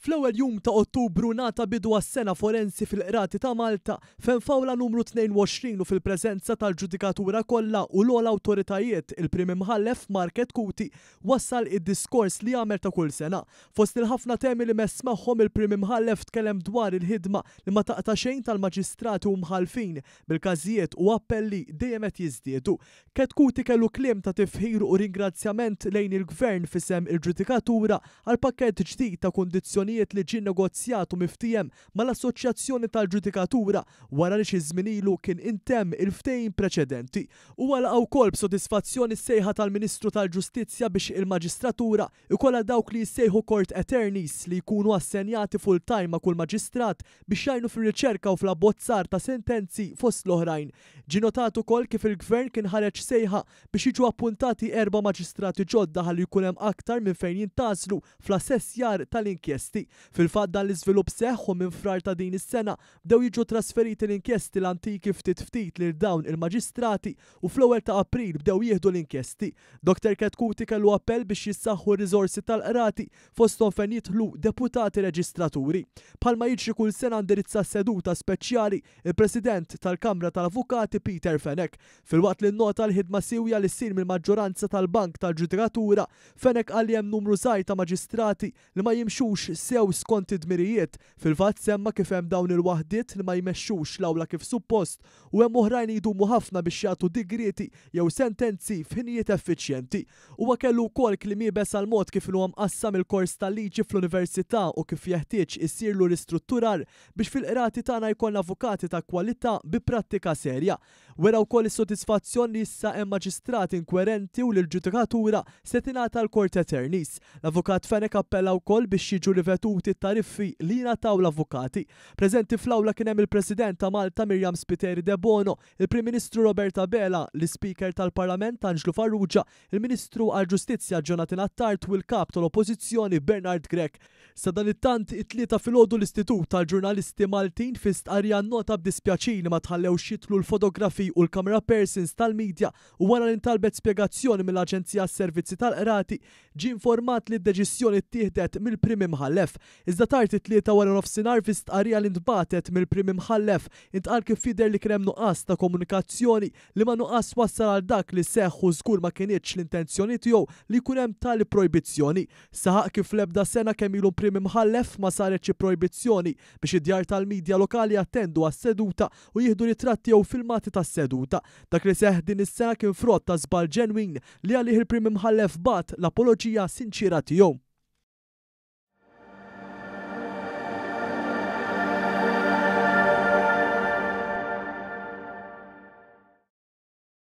Fl-ewwel jum ta' Ottubru nata bidu għas-sena forensi fil-qrati ta' Malta fejn fawla numru 22 u fil-preżenza tal-ġudikatura kollha u l-ogħla awtoritajiet il-prim imħallef Market Kuti wassal id-diskors li għamel ta' kull sena. Fost il-ħafna temi li mess magħhom il-prim imħallef tkellem dwar il-ħidma li ma taqta' xejn tal-maġistrati u mħalfin bil-każijiet u appelli dejjem qed jiżdiedu. Ket Kuti kellu kliem ta' tifħir u ringrazzjament lejn il-gvern fisem il-ġudikatura għal pakkett ġdid ta' kundizzjoni deċiżjonijiet li ġin negozjatu miftijem mal-Assoċjazzjoni tal-Ġudikatura wara li xi ilu kien intemm il-ftejn preċedenti u għala wkoll b'sodisfazzjoni sejħa tal-Ministru tal-Ġustizzja biex il-Maġistratura ikolla dawk li jissejħu kort eternis li jkunu assenjati full-time ma' kull maġistrat biex jajnu fir-riċerka u fl-abbozzar ta' sentenzi fost l-oħrajn. Ġinotatu kol kif il-gvern kien ħareġ sejħa biex jiġu appuntati erba maġistrati ġodda ħalli jkun hemm aktar minn fejn jintaslu fl-assessjar tal-inkjesti inkjesti Fil-fatt dan l-iżvilupp seħħu minn frar ta' din is-sena bdew jiġu trasferiti l-inkjesti l-antiki ftit ftit lil dawn il-maġistrati u fl-ewwel ta' April bdew jieħdu l-inkjesti. Dr. Ketkuti kellu appell biex jissaħħu r-riżorsi tal-qrati fosthom fejn jitlu deputati reġistraturi. Palma jiġri kull sena ndirizza seduta speċjali il-President tal-Kamra tal-Avukati Peter Fenek. Fil-waqt li nota l-ħidma siwja li ssir mill-maġġoranza tal-Bank tal-Ġudikatura, Fenek għalli hemm numru żgħir ta' maġistrati li ma jimxux sew skont id-dmirijiet fil-fatt semma kif hemm dawn il-waħdiet li ma jmexxux l-awla kif suppost u hemm oħrajn jidumu ħafna biex jagħtu digrieti jew sentenzi f'ħinijiet effiċjenti. Huwa kellu wkoll kliem ibes għal mod kif huwa mqassam il-kors tal-liġi fl-università u kif jeħtieġ isirlu ristrutturar biex fil-qrati tagħna jkollna avukati ta' kwalità bi prattika serja. Wera wkoll is-sodisfazzjon li issa hemm maġistrati inkwerenti u l-ġudikatura se tingħata l-Kort Eternis. L-Avukat Fenek appella wkoll biex jiġu rivet statuti tariffi li jingħataw l-avukati. Preżenti fl-awla kien hemm il-President ta' Malta Mirjam Spiteri De Bono, il-Prim-Ministru Roberta Bela, l-Speaker tal-Parlament Anġlu Farrugia, il-Ministru għall-Ġustizzja Jonathan Attart u l-Kap tal-Oppożizzjoni Bernard Grek. Sadan it-tant it-tlieta filgħodu l-Istitut tal-Ġurnalisti Maltin fi stqarja nota b'dispjaċin ma tħallew xitlu l-fotografi u l-kamera persons tal-medja u għana l-intalbet spjegazzjoni mill-Aġenzija Servizzi tal-Qrati ġi informat li d t ttieħdet mill-Prim Imħallef mħallef, iżda tarti tlieta wara nofsinhar fi stqarija li ntbatet mill-prim imħallef intqal kif fider li krem nuqqas ta' komunikazzjoni li ma nuqqas wassal għal dak li seħħu żgur ma kienitx l-intenzjoni tiegħu li jkun hemm tali projbizzjoni. Saħaq kif l-ebda sena kemm ilu prim imħallef ma saret xi projbizzjoni biex id-djar tal-medja lokali attendu għas-seduta u jieħdu ritratti jew filmati tas-seduta. Dak li seħħ din is-sena kien frott ta' żbal ġenwin li għalih il-prim imħallef bat l-apoloġija sinċira tiegħu.